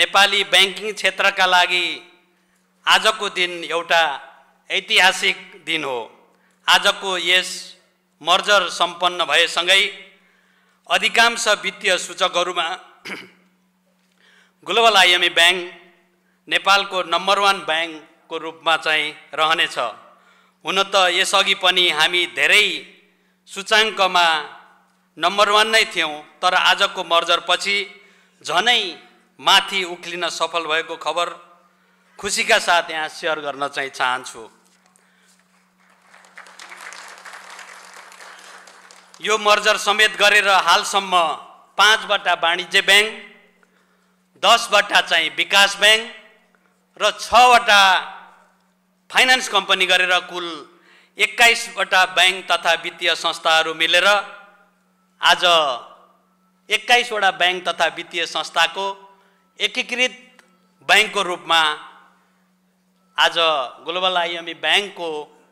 Nepali banking क्षेत्रका लागि आजको दिन एउटा ऐतिहासिक दिन हो आजको यस मर्जर सम्पन्न भएसँगै अधिकांश वित्तीय सूचकहरूमा ग्लोबल आइएमए ब्याङ्क नेपालको नम्बर वान ब्याङ्कको रूपमा चाहिँ रहनेछ हुन त यसअघि पनि हामी धेरै सूचाङ्कमा नम्बर वान नै थियौँ तर आजको मर्जरपछि झनै माथि उक्लिन सफल भएको खबर खुसीका साथ यहाँ सेयर गर्न चाहिँ चाहन्छु यो मर्जर समेत गरेर हालसम्म पाँचवटा वाणिज्य ब्याङ्क दसवटा चाहिँ विकास ब्याङ्क र छवटा फाइनेन्स कम्पनी गरेर कुल एक्काइसवटा ब्याङ्क तथा वित्तीय संस्थाहरू मिलेर आज एक्काइसवटा ब्याङ्क तथा वित्तीय संस्थाको एकीकृत ब्याङ्कको रूपमा आज ग्लोबल आइएमई ब्याङ्कको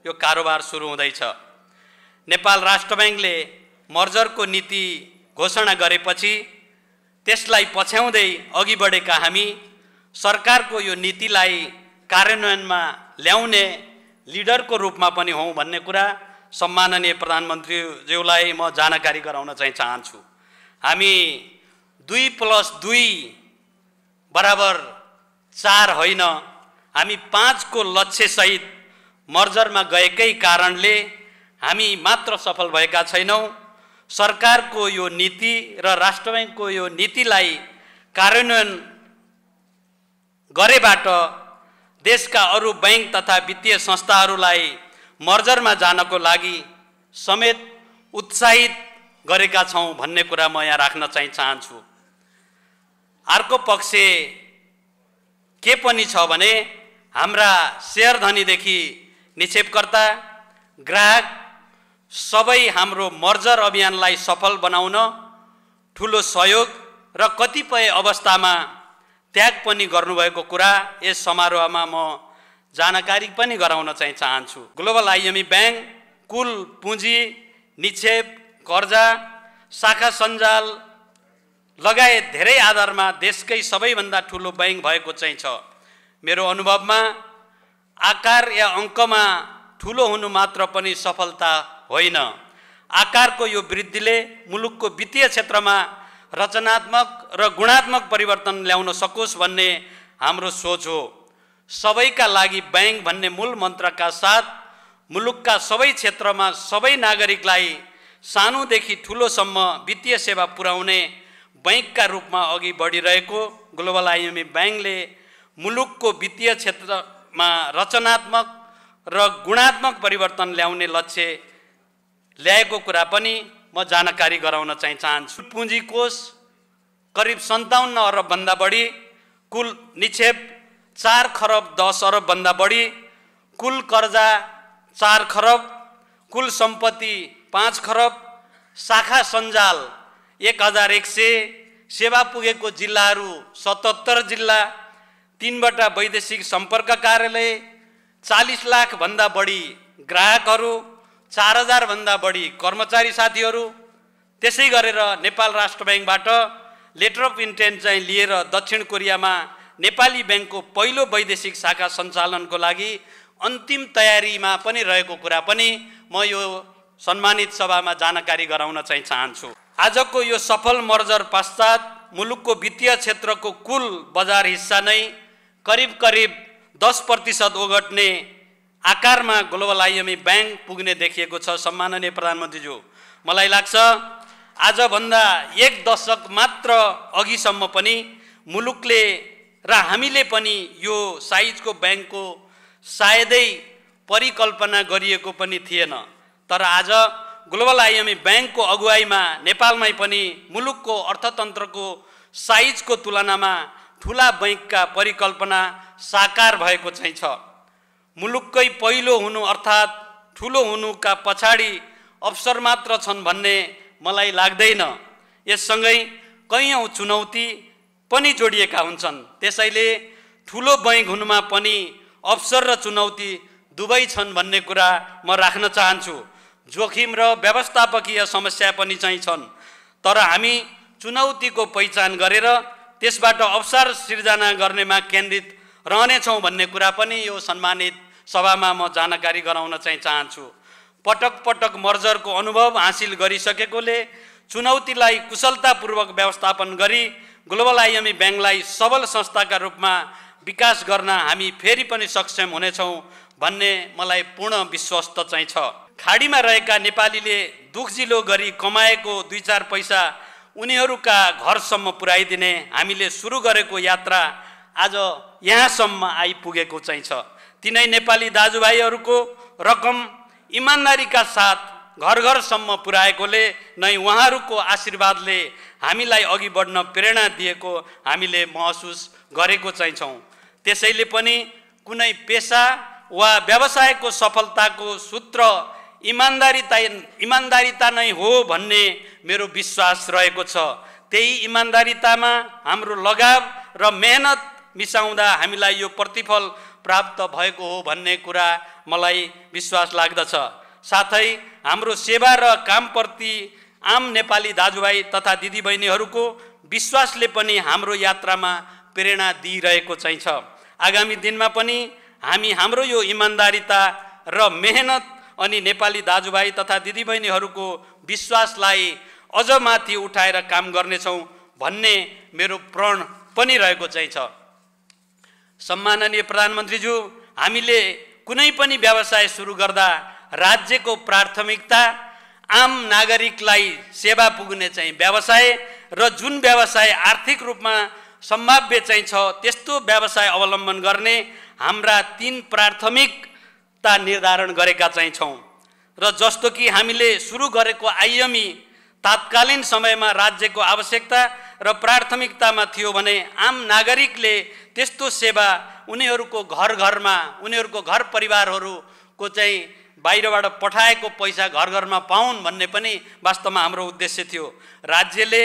यो कारोबार सुरु हुँदैछ नेपाल राष्ट्र ब्याङ्कले मर्जरको नीति घोषणा गरेपछि त्यसलाई पछ्याउँदै अघि बढेका हामी सरकारको यो नीतिलाई कार्यान्वयनमा ल्याउने लिडरको रूपमा पनि हौँ भन्ने कुरा सम्माननीय प्रधानमन्त्रीज्यूलाई म जानकारी गराउन चाहिँ चाहन्छु हामी दुई प्लस दुई बराबर चार होइन हामी पाँचको लक्ष्यसहित मर्जरमा गएकै कारणले हामी मात्र सफल भएका छैनौँ सरकारको यो नीति र राष्ट्र ब्याङ्कको यो नीतिलाई कार्यान्वयन गरेबाट देशका अरू ब्याङ्क तथा वित्तीय संस्थाहरूलाई मर्जरमा जानको लागि समेत उत्साहित गरेका छौँ भन्ने कुरा म यहाँ राख्न चाहिँ चाहन्छु अर्को पक्ष के पनि छ भने हाम्रा सेयर धनीदेखि निक्षेपकर्ता ग्राहक सबै हाम्रो मर्जर अभियानलाई सफल बनाउन ठुलो सहयोग र कतिपय अवस्थामा त्याग पनि गर्नुभएको कुरा यस समारोहमा म जानकारी पनि गराउन चाहिँ चाहन्छु ग्लोबल आइएमई ब्याङ्क कुल पुँजी निक्षेप कर्जा शाखा सञ्जाल लगायत धेरै आधारमा देशकै सबैभन्दा ठुलो बैङ्क भएको चाहिँ छ मेरो अनुभवमा आकार या अङ्कमा ठुलो हुनु मात्र पनि सफलता होइन आकारको यो वृद्धिले मुलुकको वित्तीय क्षेत्रमा रचनात्मक र गुणात्मक परिवर्तन ल्याउन सकोस् भन्ने हाम्रो सोच हो सबैका लागि ब्याङ्क भन्ने मूल मन्त्रका साथ मुलुकका सबै क्षेत्रमा सबै नागरिकलाई सानोदेखि ठुलोसम्म वित्तीय सेवा पुर्याउने बैङ्कका रूपमा अघि बढिरहेको ग्लोबल आइएमए ब्याङ्कले मुलुकको वित्तीय क्षेत्रमा रचनात्मक र गुणात्मक परिवर्तन ल्याउने लक्ष्य ल्याएको कुरा पनि म जानकारी गराउन चाहिँ चाहन्छु पुँजी कोष करिब सन्ताउन्न अरबभन्दा बढी कुल निक्षेप चार खरब दस अरबभन्दा बढी कुल कर्जा चार खरब कुल सम्पत्ति पाँच खरब शाखा सञ्जाल एक हजार एक सय सेवा पुगेको जिल्लाहरू सतहत्तर जिल्ला तिनवटा वैदेशिक सम्पर्क कार्यालय चालिस लाखभन्दा बढी ग्राहकहरू चार हजारभन्दा बढी कर्मचारी साथीहरू त्यसै गरेर नेपाल राष्ट्र ब्याङ्कबाट लेटर अफ इन्टेन्ट चाहिँ लिएर दक्षिण कोरियामा नेपाली ब्याङ्कको पहिलो वैदेशिक शाखा सञ्चालनको लागि अन्तिम तयारीमा पनि रहेको कुरा पनि म यो सम्मानित सभामा जानकारी गराउन चाहिँ चाहन्छु आजको यो सफल मर्जर पश्चात मुलुकको वित्तीय क्षेत्रको कुल बजार हिस्सा नै करिब करिब दस प्रतिशत ओगट्ने आकारमा ग्लोबल आइएमई ब्याङ्क पुग्ने देखिएको छ सम्माननीय प्रधानमन्त्रीज्यू मलाई लाग्छ आजभन्दा एक दशक मात्र अघिसम्म पनि मुलुकले र हामीले पनि यो साइजको ब्याङ्कको सायदै परिकल्पना गरिएको पनि थिएन तर आज ग्लोबल आइएमई ब्याङ्कको अगुवाईमा नेपालमै पनि मुलुकको अर्थतन्त्रको साइजको तुलनामा ठुला बैङ्कका परिकल्पना साकार भएको चाहिँ छ मुलुककै पहिलो हुनु अर्थात् ठुलो हुनुका पछाडि अवसर मात्र छन् भन्ने मलाई लाग्दैन यससँगै कैयौँ चुनौती पनि जोडिएका हुन्छन् त्यसैले ठुलो बैङ्क हुनुमा पनि अवसर र चुनौती दुवै छन् भन्ने कुरा म राख्न चाहन्छु जोखिम र व्यवस्थापकीय समस्या पनि चाहिँ छन् तर हामी चुनौतीको पहिचान गरेर त्यसबाट अवसर सिर्जना गर्नेमा केन्द्रित रहनेछौँ भन्ने कुरा पनि यो सम्मानित सभामा म जानकारी गराउन चाहिँ चाहन्छु पटक पटक मर्जरको अनुभव हासिल गरिसकेकोले चुनौतीलाई कुशलतापूर्वक व्यवस्थापन गरी ग्लोबल आइएमई ब्याङ्कलाई सबल संस्थाका रूपमा विकास गर्न हामी फेरि पनि सक्षम हुनेछौँ भन्ने मलाई पूर्ण विश्वस्त चाहिँ छ खाडीमा रहेका नेपालीले दुखजिलो गरी कमाएको दुई चार पैसा उनीहरूका घरसम्म पुर्याइदिने हामीले सुरु गरेको यात्रा आज यहाँसम्म आइपुगेको चाहिँ छ तिनै नेपाली दाजुभाइहरूको रकम इमान्दारीका साथ घर घरसम्म पुर्याएकोले नै उहाँहरूको आशीर्वादले हामीलाई अघि बढ्न प्रेरणा दिएको हामीले महसुस गरेको चाहिँ छौँ त्यसैले पनि कुनै पेसा वा व्यवसायको सफलताको सूत्र इमान्दारिता इमान्दारिता नै हो भन्ने मेरो विश्वास रहेको छ त्यही इमान्दारितामा हाम्रो लगाव र मेहनत मिसाउँदा हामीलाई यो प्रतिफल प्राप्त भएको हो भन्ने कुरा मलाई विश्वास लाग्दछ साथै हाम्रो सेवा र कामप्रति आम नेपाली दाजुभाइ तथा दिदीबहिनीहरूको विश्वासले पनि हाम्रो यात्रामा प्रेरणा दिइरहेको चाहिँ छ आगामी दिनमा पनि हामी हाम्रो यो इमान्दारिता र मेहनत अनि नेपाली दाजुभाइ तथा दिदीबहिनीहरूको विश्वासलाई अझ माथि उठाएर काम गर्नेछौँ भन्ने मेरो प्रण पनि रहेको चाहिँ छ सम्माननीय प्रधानमन्त्रीज्यू हामीले कुनै पनि व्यवसाय सुरु गर्दा राज्यको प्राथमिकता आम नागरिकलाई सेवा पुग्ने चाहिँ व्यवसाय र जुन व्यवसाय आर्थिक रूपमा सम्भाव्य चाहिँ छ त्यस्तो व्यवसाय अवलम्बन गर्ने हाम्रा तिन प्राथमिक ता निर्धारण गरेका चाहिँ छौँ र जस्तो कि हामीले सुरु गरेको आइएमई तात्कालीन समयमा राज्यको आवश्यकता र प्राथमिकतामा थियो भने आम नागरिकले त्यस्तो सेवा उनीहरूको घर घरमा उनीहरूको घर परिवारहरूको चाहिँ बाहिरबाट पठाएको पैसा घर घरमा पाउन् भन्ने पनि वास्तवमा हाम्रो उद्देश्य थियो राज्यले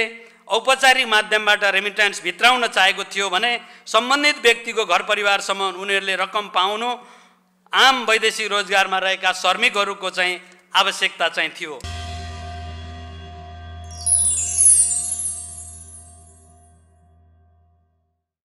औपचारिक माध्यमबाट रेमिट्यान्स भित्राउन चाहेको थियो भने सम्बन्धित व्यक्तिको घर परिवारसम्म उनीहरूले रकम पाउनु आम वैदेशिक रोजगारमा रहेका श्रमिकहरूको चाहिँ आवश्यकता चाहिँ थियो